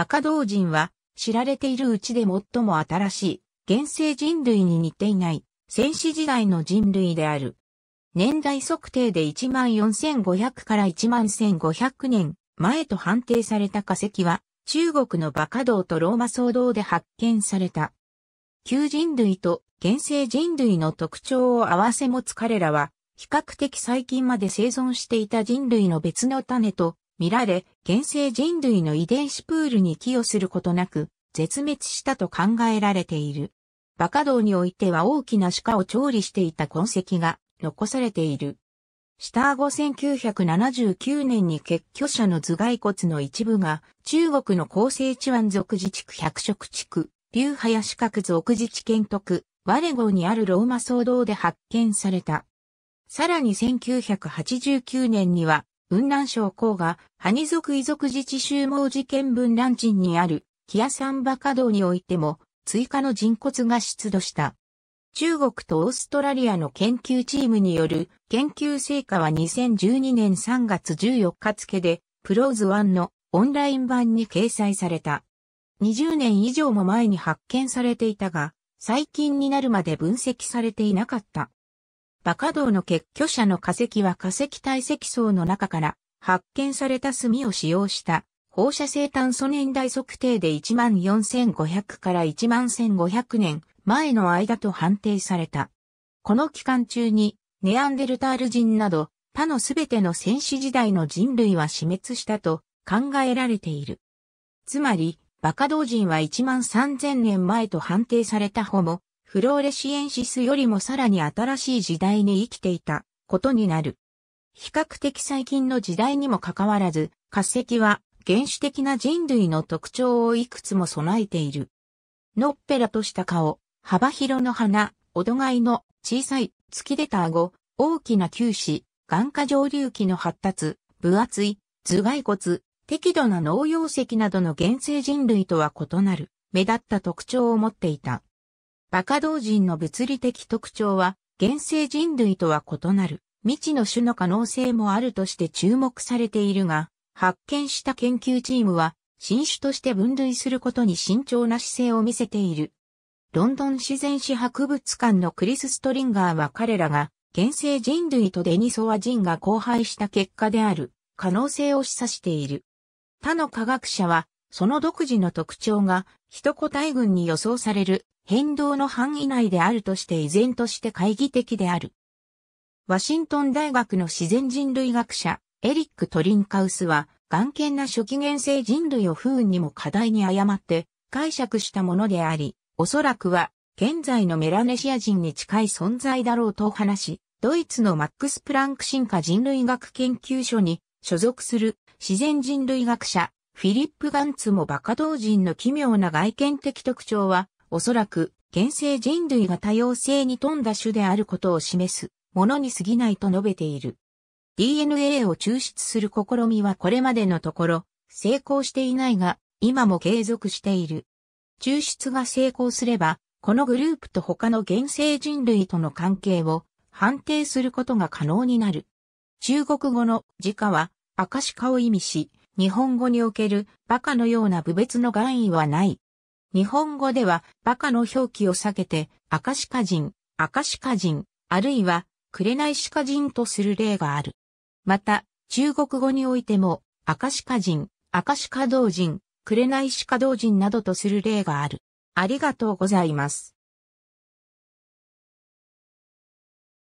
バカ同人は、知られているうちで最も新しい、現世人類に似ていない、戦死時代の人類である。年代測定で14,500から11,500年前と判定された化石は、中国のバカ道とローマ騒動で発見された。旧人類と現世人類の特徴を合わせ持つ彼らは、比較的最近まで生存していた人類の別の種と見られ、現生人類の遺伝子プールに寄与することなく、絶滅したと考えられている。バカ道においては大きな鹿を調理していた痕跡が残されている。下顎1979年に結居者の頭蓋骨の一部が中国の厚生地湾属自治区百色地区、流派や四角属自治県徳、我号にあるローマ騒動で発見された。さらに1989年には雲南省黄が、ハニ族遺族自治集毛事件分乱鎮にある、キアサンバ稼働においても、追加の人骨が出土した。中国とオーストラリアの研究チームによる研究成果は2012年3月14日付で、プローズ1のオンライン版に掲載された。20年以上も前に発見されていたが、最近になるまで分析されていなかった。バカ道の結居者の化石は化石堆積層の中から発見された炭を使用した放射性炭素年代測定で14500から11500年前の間と判定された。この期間中にネアンデルタール人など他のすべての戦士時代の人類は死滅したと考えられている。つまり、バカ道人は1万3000年前と判定されたホモ、フローレシエンシスよりもさらに新しい時代に生きていたことになる。比較的最近の時代にもかかわらず、化石は原始的な人類の特徴をいくつも備えている。のっぺらとした顔、幅広の鼻、おどがいの小さい突き出た顎、大きな球子、眼下上流器の発達、分厚い、頭蓋骨、適度な農溶石などの原生人類とは異なる、目立った特徴を持っていた。バカ同人の物理的特徴は、現世人類とは異なる、未知の種の可能性もあるとして注目されているが、発見した研究チームは、新種として分類することに慎重な姿勢を見せている。ロンドン自然史博物館のクリス・ストリンガーは彼らが、現世人類とデニソワ人が交配した結果である、可能性を示唆している。他の科学者は、その独自の特徴が、一個体群に予想される変動の範囲内であるとして依然として懐疑的である。ワシントン大学の自然人類学者、エリック・トリンカウスは、眼見な初期現世人類を不運にも課題に誤って解釈したものであり、おそらくは現在のメラネシア人に近い存在だろうと話し、ドイツのマックス・プランク進化人類学研究所に所属する自然人類学者フィリップ・ガンツもバカ同人の奇妙な外見的特徴はおそらく、現世人類が多様性に富んだ種であることを示すものに過ぎないと述べている。DNA を抽出する試みはこれまでのところ、成功していないが、今も継続している。抽出が成功すれば、このグループと他の現世人類との関係を判定することが可能になる。中国語の自家は、アカシカを意味し、日本語におけるバカのような部別の含意はない。日本語では、バカの表記を避けて、アカシカ人、アカシカ人、あるいは、クレナイシカ人とする例がある。また、中国語においても、アカシカ人、アカシカ同人、クレナイシカ同人などとする例がある。ありがとうございます。